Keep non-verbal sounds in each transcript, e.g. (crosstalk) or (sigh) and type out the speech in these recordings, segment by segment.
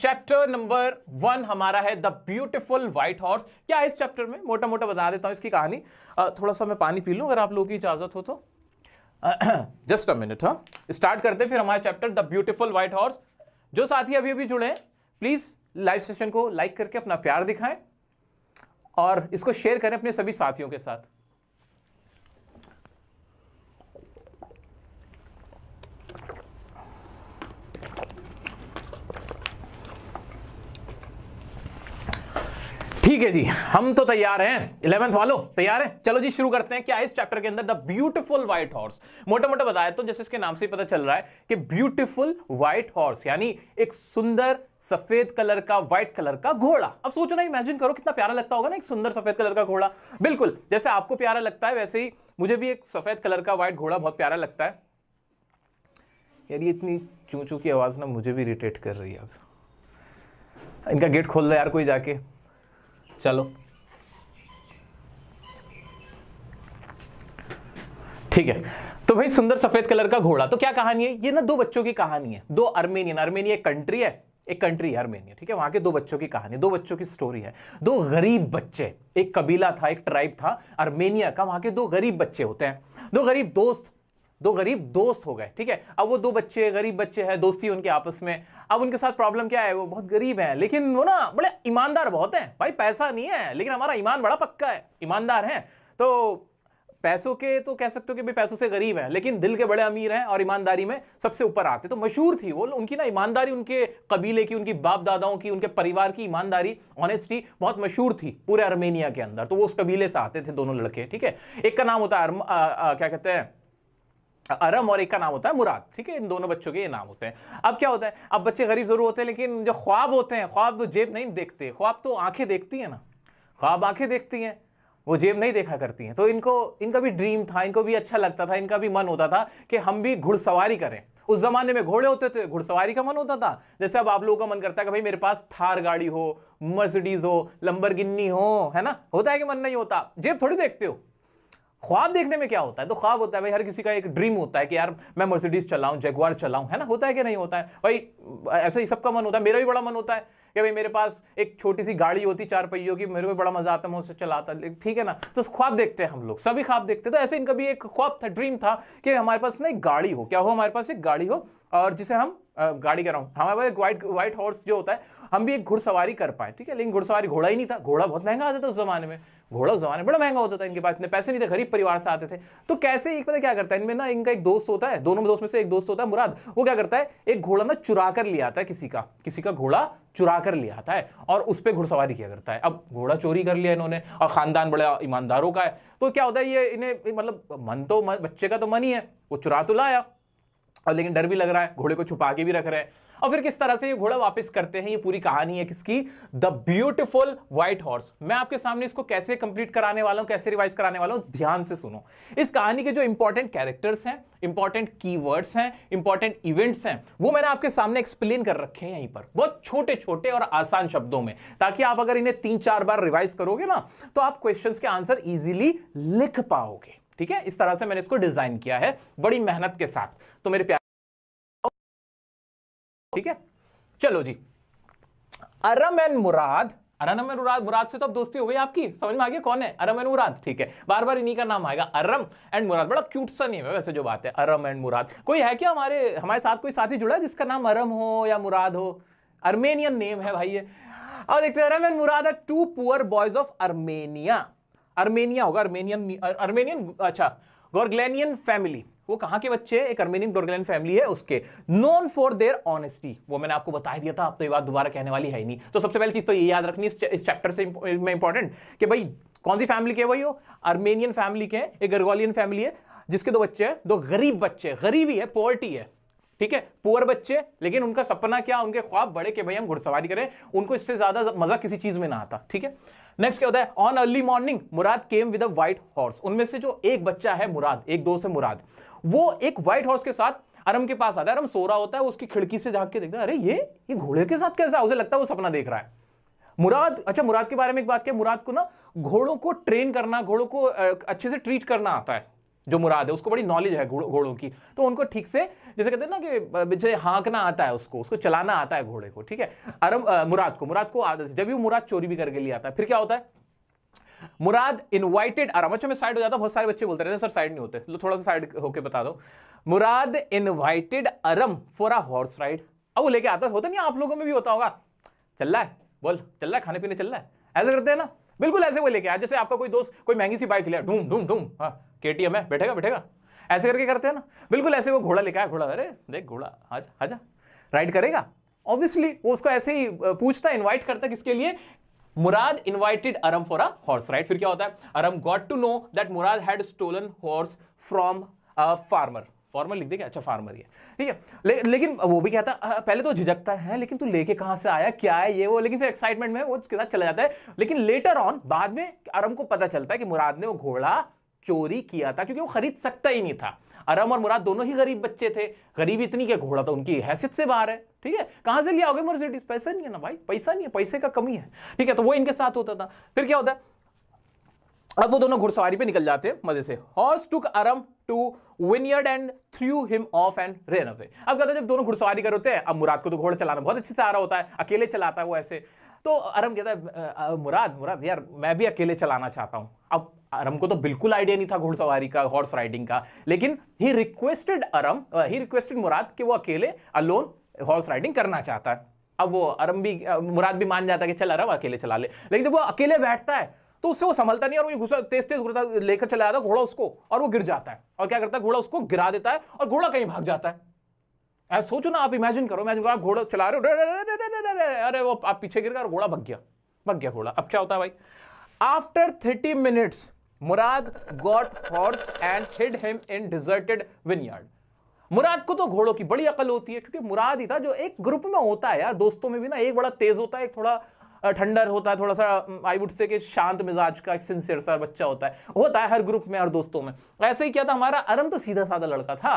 Chapter number one हमारा है the beautiful white horse क्या इस चैप्टर में मोटा मोटा बता देता हूँ इसकी कहानी थोड़ा सा मैं पानी पी लूँ अगर आप लोगों की इजाज़त हो तो जस्ट अ मिनट हाँ स्टार्ट करते हैं फिर हमारा chapter the beautiful white horse जो साथी अभी अभी जुड़े हैं प्लीज़ लाइव सेशन को लाइक करके अपना प्यार दिखाएं और इसको शेयर करें अपने सभी साथियों के साथ ठीक है जी हम तो तैयार हैं इलेवेंथ वालों तैयार हैं चलो जी शुरू करते हैं क्या इस चैप्टर के अंदर द ब्यूटीफुल व्हाइट हॉर्स मोटा मोटा बताया तो जैसे इसके नाम से ही पता चल रहा है कि ब्यूटीफुल व्हाइट हॉर्स यानी एक सुंदर सफेद कलर का व्हाइट कलर का घोड़ा अब सोचो ना इमेजिन करो कितना प्यारा लगता होगा ना एक सुंदर सफेद कलर का घोड़ा बिल्कुल जैसे आपको प्यारा लगता है वैसे ही मुझे भी एक सफेद कलर का व्हाइट घोड़ा बहुत प्यारा लगता है यार ये इतनी चूचू की आवाज़ ना मुझे भी इरिटेट कर रही है अब इनका गेट खोल दो यार कोई जाके चलो ठीक है तो भाई सुंदर सफेद कलर का घोड़ा तो क्या कहानी है ये ना दो बच्चों की कहानी है दो अर्मेनियन अर्मेनिया एक कंट्री है एक कंट्री है अर्मेनिया ठीक है वहां के दो बच्चों की कहानी दो बच्चों की स्टोरी है दो गरीब बच्चे एक कबीला था एक ट्राइब था अर्मेनिया का वहां के दो गरीब बच्चे होते हैं दो गरीब दोस्त दो गरीब दोस्त हो गए ठीक है अब वो दो बच्चे गरीब बच्चे हैं दोस्ती उनके आपस में अब उनके साथ प्रॉब्लम क्या है वो बहुत गरीब है लेकिन वो ना बड़े ईमानदार बहुत हैं भाई पैसा नहीं है लेकिन हमारा ईमान बड़ा पक्का है ईमानदार हैं तो पैसों के तो कह सकते हो कि भाई पैसों से गरीब है लेकिन दिल के बड़े अमीर हैं और ईमानदारी में सबसे ऊपर आते तो मशहूर थी वो उनकी ना ईमानदारी उनके कबीले की उनकी बाप दादाओं की उनके परिवार की ईमानदारी ऑनेस्टी बहुत मशहूर थी पूरे अर्मेनिया के अंदर तो वो उस कबीले से आते थे दोनों लड़के ठीक है एक का नाम होता है क्या कहते हैं अरम और एक का नाम होता है मुराद ठीक है इन दोनों बच्चों के ये नाम होते हैं अब क्या होता है अब बच्चे गरीब जरूर होते हैं लेकिन जो ख्वाब होते हैं ख्वाब तो जेब नहीं देखते ख्वाब तो आंखें देखती हैं ना ख्वाब आंखें देखती हैं वो जेब नहीं देखा करती हैं तो इनको इनका भी ड्रीम था इनको भी अच्छा लगता था इनका भी मन होता था कि हम भी घुड़सवारी करें उस जमाने में घोड़े होते थे घुड़सवारी का मन होता था जैसे अब आप लोगों का मन करता है कि भाई मेरे पास थार गाड़ी हो मर्सिडीज हो लंबर हो है ना होता है कि मन नहीं होता जेब थोड़ी देखते हो ख्वाब देखने में क्या होता है तो ख्वाब होता है भाई हर किसी का एक ड्रीम होता है कि यार मैं मर्सिडीज चलाऊं जैगवार चलाऊं है ना होता है कि नहीं होता है भाई ऐसा ही सबका मन होता है मेरा भी बड़ा मन होता है कि भाई मेरे पास एक छोटी सी गाड़ी होती चार पहियों की मेरे को बड़ा मजा आता मैं उसे चलाता ठीक है ना तो ख्वाब देखते हैं हम लोग सभी ख्वाब देखते तो ऐसे इनका भी एक ख्वाब था ड्रीम था कि हमारे पास ना एक गाड़ी हो क्या हो हमारे पास एक गाड़ी हो और जिसे हम गाड़ी कर रहा हूँ हमारे पास एक हॉर्स जो होता है हम भी एक घुड़सवारी कर पाए ठीक है लेकिन घुड़सवारी घोड़ा ही नहीं था घोड़ा बहुत महंगा आता था उस जमाने में घोड़ा उस जमाने में बड़ा महंगा होता था इनके पास इतने पैसे नहीं थे गरीब परिवार से आते थे तो कैसे एक पता क्या करता है इनमें ना इनका एक दोस्त होता है दोनों दोस्त में से एक दोस्त होता है मुराद वो क्या करता है एक घोड़ा ना चुरा कर लिया आता है किसी का किसी का घोड़ा चुरा कर लिया आता है और उस पर घुड़सवारी किया करता है अब घोड़ा चोरी कर लिया इन्होंने और ख़ानदान बड़ा ईमानदारों का है तो क्या होता है ये इन्हें मतलब मन तो मन बच्चे का तो मन ही है वो चुरा तो लाया और लेकिन डर भी लग रहा है घोड़े को छुपा के भी रख रहे हैं और फिर किस तरह से ये घोड़ा वापस करते हैं ये पूरी कहानी है किसकी द ब्यूटिफुल व्हाइट हॉर्स मैं आपके सामने इसको कैसे कंप्लीट कराने वाला हूँ कैसे रिवाइज कराने वाला हूँ ध्यान से सुनो इस कहानी के जो इंपॉर्टेंट कैरेक्टर्स हैं इंपॉर्टेंट कीवर्ड्स हैं इंपॉर्टेंट इवेंट्स हैं वो मैंने आपके सामने एक्सप्लेन कर रखे हैं यहीं पर बहुत छोटे छोटे और आसान शब्दों में ताकि आप अगर इन्हें तीन चार बार रिवाइज करोगे ना तो आप क्वेश्चन के आंसर ईजिली लिख पाओगे ठीक है इस तरह से मैंने इसको डिजाइन किया है बड़ी मेहनत के साथ तो मेरे प्यार ठीक है चलो जी अरम एंड मुराद अरम एंड मुराद मुराद से तो अब दोस्ती हो गई आपकी समझ में आ गया कौन है अरम एंड मुराद ठीक है बार बार इन्हीं का नाम आएगा अरम एंड मुराद बड़ा क्यूट सा नेम है वैसे जो बात है अरम एंड मुराद कोई है क्या हमारे हमारे साथ कोई साथी जुड़ा है जिसका नाम अरम हो या मुराद हो अर्मेनियन नेम है भाई ये और देखते हैं Aram and Murad are two poor boys of Armenia Armenia होगा अर्मेनियन अर्मेनियन अच्छा गोरग्लैनियन फैमिली वो कहाँ के बच्चे एक अर्मेनियन गोरग्लैन फैमिली है उसके नोन फॉर देयर ऑनेस्टी वो मैंने आपको बता दिया था आप तो ये बात दोबारा कहने वाली है नहीं तो सबसे पहली चीज़ तो ये याद रखनी इस चैप्टर से में इंपॉर्टेंट कि भाई कौन सी फैमिली के वही हो अर्मेनियन फैमिली के एक गर्गोलियन फैमिली है जिसके दो बच्चे हैं दो गरीब बच्चे गरीबी है पॉवर्टी है ठीक है पुअर बच्चे लेकिन उनका सपना क्या उनके ख्वाब बड़े के भाई हम घुड़सवारी करें उनको इससे ज्यादा मजा किसी चीज में ना आता ठीक है नेक्स्ट क्या होता है on early morning Murad came with a white horse उनमें से जो एक बच्चा है मुराद एक दोस्त है मुराद वो एक व्हाइट हॉर्स के साथ अरम के पास आता है अरम सो रहा होता है उसकी खिड़की से झांक के देखता है अरे ये ये घोड़े के साथ कैसा उसे लगता है वो सपना देख रहा है मुराद अच्छा मुराद के बारे में एक बात क्या मुराद को ना घोड़ों को ट्रेन करना घोड़ों को अच्छे से ट्रीट करना आता है जो मुराद है उसको बड़ी नॉलेज है घोड़ों की तो उनको ठीक से जैसे कहते हैं ना कि जैसे हाँकना आता है उसको उसको चलाना आता है घोड़े को ठीक है अरम मुराद को मुराद को आदत जब भी मुराद चोरी भी करके लिए आता है फिर क्या होता है मुराद इनवाइटेड आराम अच्छा मैं साइड हो जाता बहुत सारे बच्चे बोलते रहते सर साइड नहीं होते थोड़ा सा साइड होके बता दो Murad invited Aram for a horse ride अब वो लेके आता होता नहीं आप लोगों में भी होता होगा चल रहा है बोल चल रहा है खाने पीने चल रहा है ऐसे करते हैं ना बिल्कुल ऐसे वो लेके आया जैसे आपका कोई दोस्त कोई महंगी सी बाइक लिया ढूंढ ढूंढ ढूंढ हाँ के टी एम है बैठेगा बैठेगा ऐसे करके करते हैं ना बिल्कुल ऐसे वो घोड़ा लेकर आया घोड़ा अरे देख घोड़ा आ जा राइड करेगा ऑब्वियसली वो उसको ऐसे ही पूछता इनवाइट करता किसके लिए Murad invited Aram for a horse ride फिर क्या होता है Aram got to know that Murad had stolen horse from a farmer farmer लिख दे अच्छा फार्मर ये ठीक है ले, लेकिन वो भी कहता पहले तो झिझकता है लेकिन तू लेके कहाँ से आया क्या है ये वो लेकिन फिर एक्साइटमेंट में वो उसके साथ चला जाता है लेकिन लेटर ऑन बाद में अरम को पता चलता है कि मुराद ने वो घोड़ा चोरी किया था क्योंकि वो खरीद सकता ही नहीं था अरम और मुराद दोनों ही गरीब बच्चे थे गरीब इतनी क्या घोड़ा तो उनकी हैसियत से बाहर है ठीक है कहां से ले आओगे मर्सिडीज पैसा नहीं है ना भाई पैसा नहीं है पैसे का कमी है ठीक है तो वो इनके साथ होता था फिर क्या होता है अब वो दोनों घुड़सवारी पे निकल जाते हैं मजे से horse took Aram to vineyard and threw him off and ran away अब कहते हैं जब दोनों घुड़सवारी कर होते हैं अब मुराद को तो घोड़ा चलाना बहुत अच्छे से आ रहा होता है अकेले चलाता है वो ऐसे तो अरम कहता है मुराद मुराद यार मैं भी अकेले चलाना चाहता हूँ अब अरम को तो बिल्कुल आइडिया नहीं था घोड़सवारी का हॉर्स राइडिंग का लेकिन ही रिक्वेस्टेड अरम ही रिक्वेस्टेड मुराद कि वो अकेले अलोन हॉर्स राइडिंग करना चाहता है अब वो अरम भी मुराद भी मान जाता है कि चल अरम अकेले चला ले लेकिन जब वो अकेले बैठता है तो उससे वो संभलता नहीं और वो घुसा तेज तेज घुड़ता लेकर चला जाता घोड़ा उसको और वो गिर जाता है और क्या करता है घोड़ा उसको गिरा देता है और घोड़ा कहीं भाग जाता है ऐसा सोचो ना आप इमेजिन करो इमेजिन करो आप घोड़ा चला रहे हो अरे वो आप पीछे गिर गया और घोड़ा भग गया भग गया घोड़ा अब क्या होता है भाई after thirty minutes Murad got horse and hid him in deserted vineyard Murad को तो घोड़ों की बड़ी अकल होती है क्योंकि मुराद ही था जो एक ग्रुप में होता है यार दोस्तों में भी ना एक बड़ा तेज होता है एक थोड़ा ठंडर होता है थोड़ा सा आई वुड से कि शांत मिजाज का एक सिंसियर सा बच्चा होता है होता है हर ग्रुप में हर दोस्तों में ऐसे ही क्या था हमारा अरम तो सीधा साधा लड़का था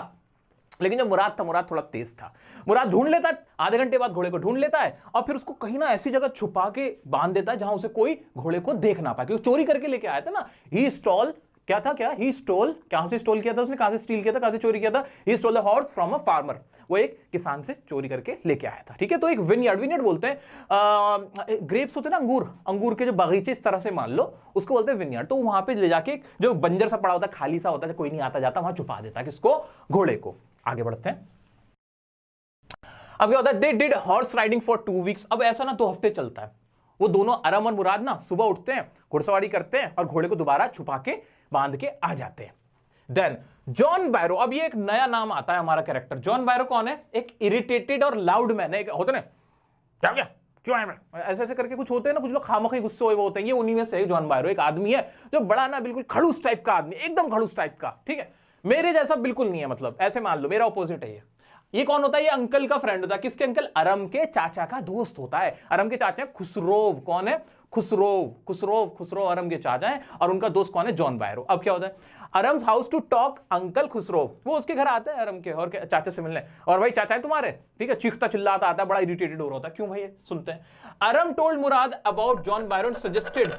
लेकिन जो मुराद था मुराद थोड़ा तेज था मुराद ढूंढ लेता है आधे घंटे बाद घोड़े को ढूंढ लेता है और फिर उसको कहीं ना ऐसी जगह छुपा के बांध देता है जहां उसे कोई घोड़े को देख ना पाए क्योंकि चोरी करके लेके आया था ना ही स्टॉल क्या था क्या ही स्टोल कहां से स्टोल किया था उसने कहां से स्टील किया था कहां से चोरी किया था he stole the horse from a farmer वो एक किसान से चोरी करके लेके आया था ठीक है तो एक विनयार्ड विनयार्ड बोलते हैं ग्रेप्स होते हैं ना अंगूर अंगूर के जो बगीचे इस तरह से मान लो उसको बोलते हैं विनयार्ड तो वहां पे ले जाके जो बंजर सा पड़ा होता है खाली सा होता है कोई नहीं आता जाता वहां छुपा देता किसको घोड़े को आगे बढ़ते हैं अब क्या होता है they did horse riding for two weeks अब ऐसा ना दो हफ्ते चलता है वो दोनों अरम और मुराद ना सुबह उठते हैं घुड़सवारी करते हैं और घोड़े को दोबारा छुपा के बांध के आ जाते हैं देन जॉन बैरो अब ये एक नया नाम आता है हमारा कैरेक्टर जॉन बैरो कौन है एक इरिटेटेड और लाउड मैन है होते ना क्या क्या क्यों है ऐसे ऐसे करके कुछ होते हैं ना कुछ लोग खामखी गुस्से हुए होते हैं ये उन्हीं में से जॉन बायरो एक आदमी है जो बड़ा ना बिल्कुल खड़ूस टाइप का आदमी एकदम खड़ूस टाइप का ठीक है मेरे जैसा बिल्कुल नहीं है मतलब ऐसे मान लो मेरा ऑपोजिट है ये ये कौन होता है ये अंकल का फ्रेंड होता है किसके अंकल अरम के चाचा का दोस्त होता है अरम के चाचा खुसरोव कौन है खुसरोव खुसरोव खुसरोव अरम के चाचा है और उनका दोस्त कौन है जॉन बायरो अब क्या होता है Aram house to talk uncle Khosrove वो उसके घर आते हैं अरम के और चाचा से मिलने और भाई चाचा है तुम्हारे ठीक है चीखता चिल्लाता आता है बड़ा इरिटेटेड हो रहा होता है क्यों भाई है? सुनते हैं Aram told Murad about John Byro suggested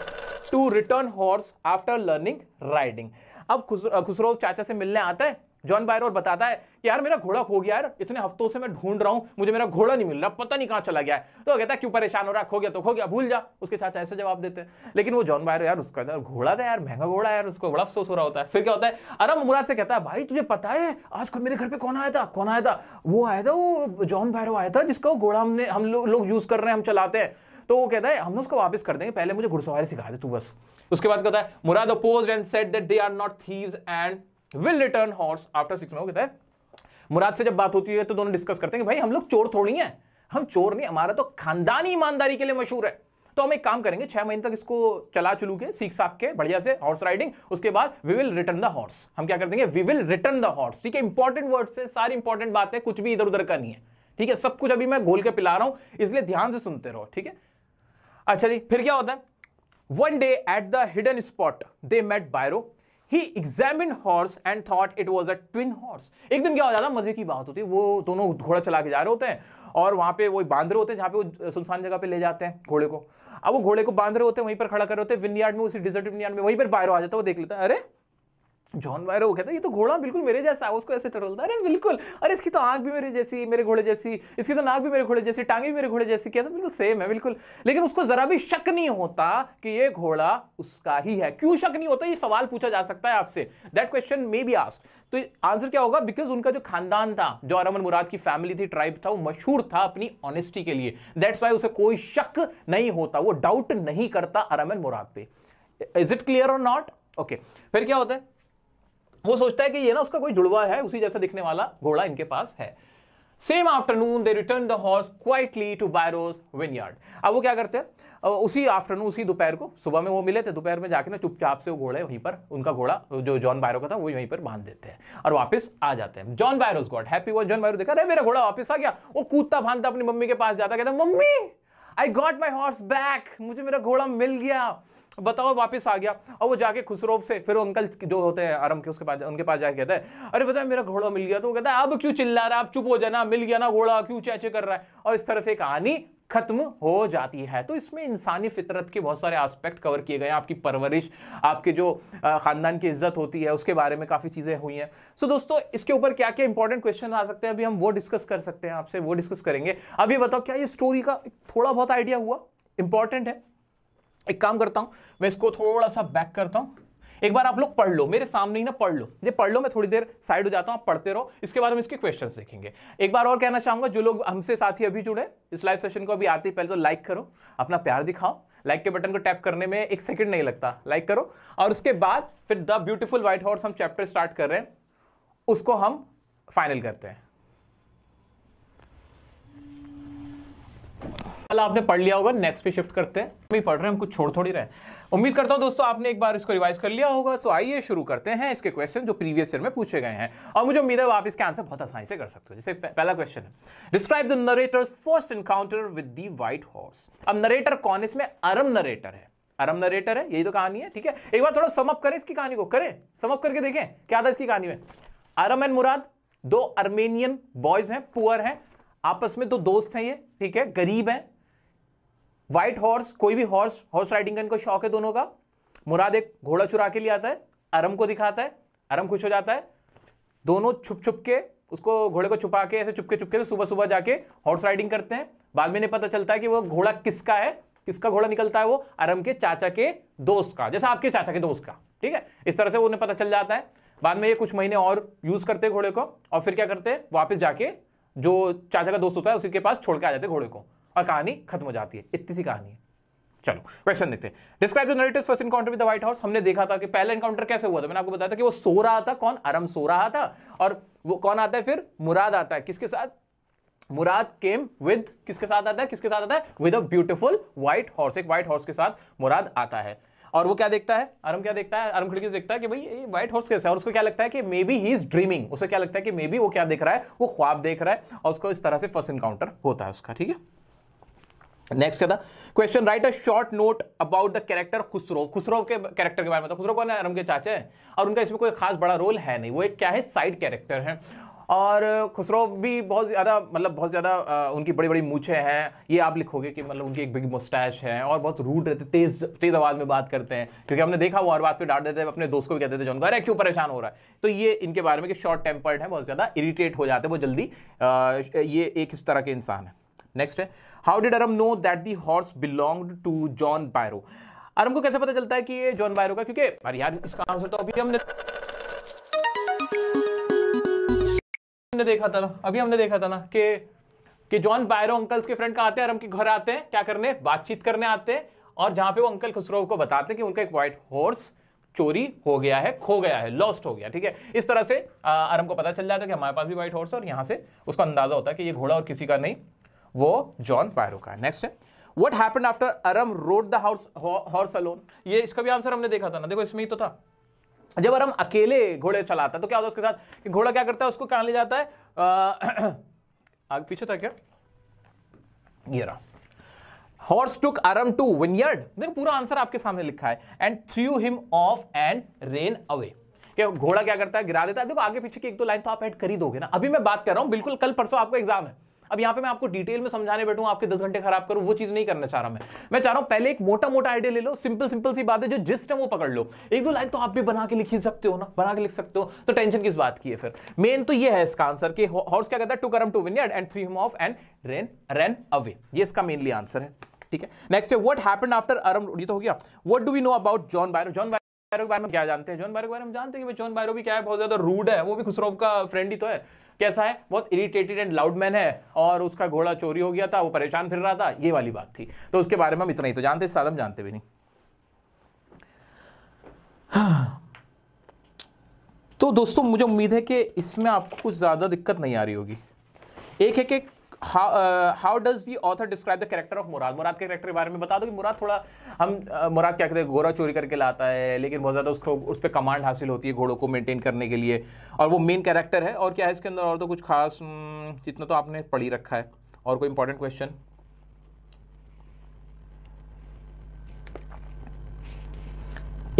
to return horse after learning riding अब खुसरो चाचा से मिलने आता है जॉन बायर और बताता है कि यार मेरा घोड़ा खो गया यार इतने हफ्तों से मैं ढूंढ रहा हूं मुझे मेरा घोड़ा नहीं मिल रहा पता नहीं कहाँ चला गया है तो कहता है क्यों परेशान हो रहा खो गया तो खो गया भूल जा उसके चाचा ऐसे जवाब देते हैं लेकिन वो जॉन बायर यार उसका घोड़ा था यार महंगा घोड़ा यार उसको बड़ा अफसोस हो रहा होता है फिर क्या होता है आराम मुराद से कहता है भाई तुझे पता है आज खुद मेरे घर पर कौन आया था कौन आया था वो आया था वो जॉन बायर आया था जिसका घोड़ा हमने हम लोग यूज़ कर रहे हैं हम चलाते हैं तो वो कहता है हम उसको वापस कर देंगे पहले मुझे घुड़सवारी सिखा दे तू बस उसके बाद कहता है Murad opposed and said that they are not thieves and will return horse after six month कहता है मुराद से जब बात होती है तो दोनों डिस्कस करते हैं कि भाई हम लोग चोर थोड़ी हैं हम चोर नहीं हमारा तो खानदानी ईमानदारी के लिए मशहूर है तो हम एक काम करेंगे छह महीने तक इसको चला चुलू के सीख साख के बढ़िया से हॉर्स राइडिंग उसके बाद we will return the horse हम क्या कर देंगे we will return the horse ठीक है इंपॉर्टेंट वर्ड से सारी इंपॉर्टेंट बात है कुछ भी इधर उधर का नहीं है ठीक है सब कुछ अभी मैं घोल के पिला रहा हूं इसलिए ध्यान से सुनते रहो ठीक है अच्छा जी फिर क्या होता है One day at the hidden spot, they met Byro. He examined horse and thought it was a twin horse. एक दिन क्या हो जाता मजे की बात होती है वो दोनों घोड़ा चला के जा रहे होते हैं और वहाँ पे वो बांध रहे होते हैं जहाँ पे वो सुनसान जगह पे ले जाते हैं घोड़े को अब वो घोड़े को बांध रहे होते हैं वहीं पर खड़ा कर रहे होते हैं विनयार्ड में उसी डिजर्ट विनयार्ड में वहीं पर बायरो आ जाता है वो देख लेता है अरे जॉन वायर वो कहता है ये तो घोड़ा बिल्कुल मेरे जैसा है उसको ऐसे टटोलता अरे बिल्कुल अरे इसकी तो आंख भी मेरे जैसी मेरे घोड़े जैसी इसकी तो नाक भी मेरे घोड़े जैसी टांगे भी मेरे घोड़े जैसी कैसे बिल्कुल सेम है बिल्कुल लेकिन उसको जरा भी शक नहीं होता कि ये घोड़ा उसका ही है क्यों शक नहीं होता ये सवाल पूछा जा सकता है आपसे that question may be ask तो आंसर क्या होगा बिकॉज उनका जो खानदान था जो अरमन मुराद की फैमिली थी ट्राइब था वो मशहूर था अपनी ऑनेस्टी के लिए दैट्स वाई उसे कोई शक नहीं होता वो डाउट नहीं करता अरमन मुराद पे इज इट क्लियर और नॉट ओके फिर क्या होता है वो सोचता है कि ये ना उसका कोई जुड़वा है उसी जैसा दिखने वाला घोड़ा इनके पास है same afternoon they return the horse quietly to Byro's vineyard अब वो क्या करते हैं उसी आफ्टरनून उसी दोपहर को सुबह में वो मिले थे दोपहर में जाके ना चुपचाप से वो घोड़े वहीं पर उनका घोड़ा जो जॉन बायरो का था वो वहीं पर बांध देते हैं और वापस आ जाते हैं जॉन बायरोज गॉड हैप्पी वो जॉन बायरो देखा अरे मेरा घोड़ा वापस आ गया वो कूदता फांदता अपनी मम्मी के पास जाता कहता mummy I got my horse back मुझे मेरा घोड़ा मिल गया बताओ वापस आ गया और वो जाके खुसरोव से फिर अंकल जो होते हैं आरम के उसके पास उनके पास जाके कहता है अरे बताया मेरा घोड़ा मिल गया तो वो कहता है अब क्यों चिल्ला रहा है आप चुप हो जाना मिल गया ना घोड़ा क्यों चैचे कर रहा है और इस तरह से कहानी खत्म हो जाती है तो इसमें इंसानी फितरत के बहुत सारे आस्पेक्ट कवर किए गए हैं आपकी परवरिश आपके जो ख़ानदान की इज्जत होती है उसके बारे में काफ़ी चीज़ें हुई हैं सो दोस्तों इसके ऊपर क्या क्या इंपॉर्टेंट क्वेश्चन आ सकते हैं अभी हम वो डिस्कस कर सकते हैं आपसे वो डिस्कस करेंगे अभी बताओ क्या ये स्टोरी का थोड़ा बहुत आइडिया हुआ इंपॉर्टेंट है एक काम करता हूँ मैं इसको थोड़ा सा बैक करता हूँ एक बार आप लोग पढ़ लो मेरे सामने ही ना पढ़ लो ये पढ़ लो मैं थोड़ी देर साइड हो जाता हूँ आप पढ़ते रहो इसके बाद हम इसके क्वेश्चन देखेंगे एक बार और कहना चाहूंगा जो लोग हमसे साथ ही अभी जुड़े इस लाइव सेशन को अभी आते ही पहले तो लाइक करो अपना प्यार दिखाओ लाइक के बटन को टैप करने में एक सेकंड नहीं लगता लाइक करो और उसके बाद फिर द ब्यूटीफुल व्हाइट हॉर्स हम चैप्टर स्टार्ट कर रहे हैं उसको हम फाइनल करते हैं वाला आपने पढ़ लिया होगा नेक्स्ट पे शिफ्ट करते हैं हम पढ़ रहे हैं हम कुछ छोड़ थोड़ी रहे उम्मीद करता हूं दोस्तों आपने एक बार इसको रिवाइज कर लिया होगा तो आइए शुरू करते हैं इसके क्वेश्चन जो प्रीवियस ईयर में पूछे गए हैं और मुझे उम्मीद है आप इसके आंसर बहुत आसानी से कर सकते हो जैसे पहला क्वेश्चन है describe the narrator's first encounter with the white horse अब नरेटर कौन इसमें अरम नरेटर है अरम नरेटर है यही तो कहानी है ठीक है एक बार थोड़ा समअप करें इसकी कहानी को करें समअप करके देखें क्या था इसकी कहानी में अरम एंड मुराद दो अर्मेनियन बॉयज हैं पुअर हैं आपस में दो तो दोस्त हैं ये ठीक है गरीब हैं व्हाइट हॉर्स कोई भी हॉर्स हॉर्स राइडिंग का इनको शौक है दोनों का मुराद एक घोड़ा चुरा के लिए आता है अरम को दिखाता है अरम खुश हो जाता है दोनों छुप छुप के उसको घोड़े को छुपा के ऐसे छुपके छुपके सुबह सुबह जाके हॉर्स राइडिंग करते हैं बाद में नहीं पता चलता है कि वो घोड़ा किसका है किसका घोड़ा निकलता है वो अरम के चाचा के दोस्त का जैसे आपके चाचा के दोस्त का ठीक है इस तरह से उन्हें पता चल जाता है बाद में ये कुछ महीने और यूज़ करते हैं घोड़े को और फिर क्या करते हैं वापस जाके जो चाचा का दोस्त होता है उसी के पास छोड़ के आ जाते हैं घोड़े को और कहानी खत्म हो जाती है इतनी सी कहानी है चलो क्वेश्चन देखते हैं describe the narrative first encounter with the white house हमने देखा था कि पहला एनकाउंटर कैसे हुआ था मैंने आपको बताया था कि वो सो रहा था कौन अरम सो रहा था और वो कौन आता है फिर मुराद आता है किसके साथ मुराद केम विद किसके साथ आता है किसके साथ आता है with a beautiful white horse एक व्हाइट हॉर्स के साथ मुराद आता है और वो क्या देखता है अरम क्या देखता है अरम खिड़की से देखता है कि भाई ये व्हाइट हॉर्स कैसा है और उसको क्या लगता है कि may be he is dreaming उसे क्या लगता है कि मे बी वो क्या देख रहा है वो ख्वाब देख रहा है और उसको इस तरह से फर्स्ट इनकाउंटर होता है उसका ठीक है नेक्स्ट क्या था question write a short note about the character Khosrove Khosrove के कैरेक्टर के बारे में तो खुसरो कौन है आरम के चाचे हैं और उनका इसमें कोई खास बड़ा रोल है नहीं वो एक क्या है साइड कैरेक्टर है और खुसरो भी बहुत ज़्यादा मतलब बहुत ज़्यादा उनकी बड़ी बड़ी मूछें हैं ये आप लिखोगे कि मतलब उनकी एक बिग मुस्टैच है और बहुत रूड रहते तेज़ तेज़ आवाज़ में बात करते हैं क्योंकि हमने देखा वो और बात पे डांट देते हैं अपने दोस्त को भी कहते थे जो उनको अरे क्यों परेशान हो रहा है तो ये इनके बारे में कि शॉर्ट टेम्पर्ड है बहुत ज़्यादा इरीटेट हो जाते हैं वो जल्दी आ, ये एक इस तरह के इंसान है नेक्स्ट है how did Aram know that the horse belong to John Byro Aram को कैसे पता चलता है कि ये जॉन बायरो का क्योंकि अरे यार इसका आंसर तो अभी हमने हमने देखा था ना अभी हमने देखा था ना कि कि जॉन बायरो अंकल्स के फ्रेंड कहाँ आते हैं अरम के घर आते हैं क्या करने बातचीत करने आते हैं और जहां पे वो अंकल खुसरो को बताते हैं कि उनका एक व्हाइट हॉर्स चोरी हो गया है खो गया है लॉस्ट हो गया ठीक है इस तरह से अरम को पता चल जाता है कि हमारे पास भी व्हाइट हॉर्स है और यहाँ से उसका अंदाजा होता है कि ये घोड़ा और किसी का नहीं वो जॉन पायरो का नेक्स्ट है what happen after Aram rode the house horse alone ये इसका भी आंसर हमने देखा था ना देखो इसमें ही तो था जब अरम अकेले घोड़े चलाता है तो क्या होता है उसके साथ कि घोड़ा क्या करता है उसको कहां ले जाता है (clears throat) आगे पीछे था क्या ये रहा horse took Aram to vineyard देखो पूरा आंसर आपके सामने लिखा है and threw him off and ran away क्या घोड़ा क्या करता है गिरा देता है देखो आगे पीछे की एक दो लाइन तो आप ऐड कर ही दोगे ना अभी मैं बात कर रहा हूं बिल्कुल कल परसों आपका एग्जाम है अब यहां पे मैं आपको डिटेल में समझाने बैठू आपके दस घंटे खराब करूं वो चीज़ नहीं करना चाह रहा मैं मैं चाह रहा हूं पहले एक मोटा मोटा आइडिया ले लो सिंपल सिंपल सी बात है जो जिस टाइम वो पकड़ लो एक दो लाइन तो आप भी बना के लिख सकते हो ना बना के लिख सकते हो तो टेंशन किस बात की है फिर मेन तो ये है इसका आंसर कि हॉर्स क्या कहता है to Aram to win and threw him off and ran ran away ये इसका मेनली आंसर है ठीक है नेक्स्ट है वट हैपन आफ्टर अरम ये तो हो गया what do we know about John Byro John Byro के बारे में क्या जानते हैं जॉन बायरो के बारे में जानते हैं कि जॉन बायरो भी क्या है बहुत ज्यादा रूड है वो भी खुसरो का फ्रेंड ही तो है कैसा है बहुत इरिटेटेड एंड लाउड मैन है और उसका घोड़ा चोरी हो गया था वो परेशान फिर रहा था ये वाली बात थी तो उसके बारे में हम इतना ही तो जानते साल हम जानते भी नहीं तो दोस्तों मुझे उम्मीद है कि इसमें आपको कुछ ज़्यादा दिक्कत नहीं आ रही होगी एक है कि how does the author describe the character of Mourad Mourad के कैरेक्टर के बारे में बता दो कि मुराद थोड़ा हम मुराद uh, क्या कहते हैं घोड़ा चोरी करके लाता है लेकिन बहुत ज़्यादा उसको उस पर कमांड हासिल होती है घोड़ों को मेनटेन करने के लिए और वो मेन कैरेक्टर है और क्या है इसके अंदर और तो कुछ खास जितना तो आपने पढ़ ही रखा है और कोई इंपॉर्टेंट क्वेश्चन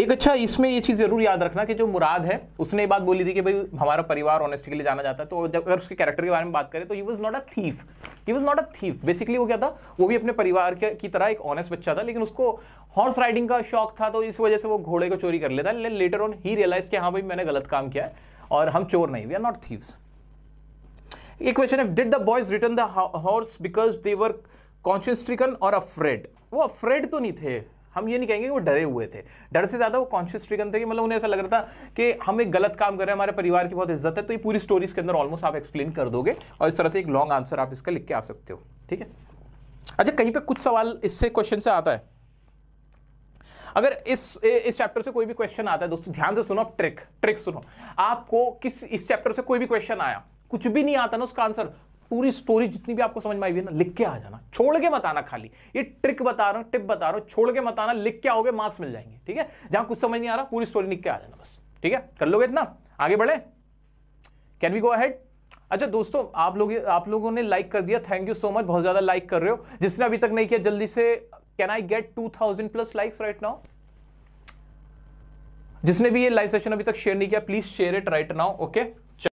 एक अच्छा इसमें ये चीज़ ज़रूर याद रखना कि जो मुराद है उसने बात बोली थी कि भाई हमारा परिवार ऑनेस्टी के लिए जाना जाता है तो जब अगर उसके कैरेक्टर के बारे में बात करें तो he was not a thief he was not a thief basically वो क्या था वो भी अपने परिवार के की तरह एक ऑनेस्ट बच्चा था लेकिन उसको हॉर्स राइडिंग का शौक था तो इस वजह से वो घोड़े को चोरी कर लेता है ले, लेटर ऑन ही रियलाइज कि हाँ भाई मैंने गलत काम किया है और हम चोर नहीं वी आर नॉट थीव्स एक क्वेश्चन है did the boys return the horse because they were conscious stricken और अफ्रेड वो अफ्रेड तो नहीं थे हम ये नहीं कहेंगे कि वो डरे हुए थे डर से ज़्यादा वो कॉन्शियस ट्रिगन थे कि मतलब उन्हें ऐसा लग रहा था कि हम एक गलत काम कर रहे हैं हमारे परिवार की बहुत इज्जत है तो ये पूरी स्टोरीज के अंदर ऑलमोस्ट आप एक्सप्लेन कर दोगे और इस तरह से एक लॉन्ग आंसर आप इसका लिख के आ सकते हो ठीक है अच्छा कहीं पर कुछ सवाल इससे क्वेश्चन से आता है अगर इस इस चैप्टर से कोई भी क्वेश्चन आता है दोस्तों ध्यान से सुनो ट्रिक ट्रिक सुनो आपको किस इस चैप्टर से कोई भी क्वेश्चन आया कुछ भी नहीं आता ना उसका आंसर पूरी स्टोरी जितनी भी आपको समझ में आई हुई है ना लिख के आ जाना छोड़ के मत आना खाली ये ट्रिक बता रहा हूँ टिप बता रहा हूँ छोड़ के मत आना लिख के आओगे मार्क्स मिल जाएंगे ठीक है जहां कुछ समझ नहीं आ रहा पूरी स्टोरी लिख के आ जाना बस ठीक है कर लोगे इतना आगे बढ़े कैन वी गो अहेड अच्छा दोस्तों आप लोग आप लोगों ने लाइक कर दिया थैंक यू सो मच बहुत ज्यादा लाइक कर रहे हो जिसने अभी तक नहीं किया जल्दी से can I get two thousand plus likes right now जिसने भी ये लाइव सेशन अभी तक शेयर नहीं किया please share it right now okay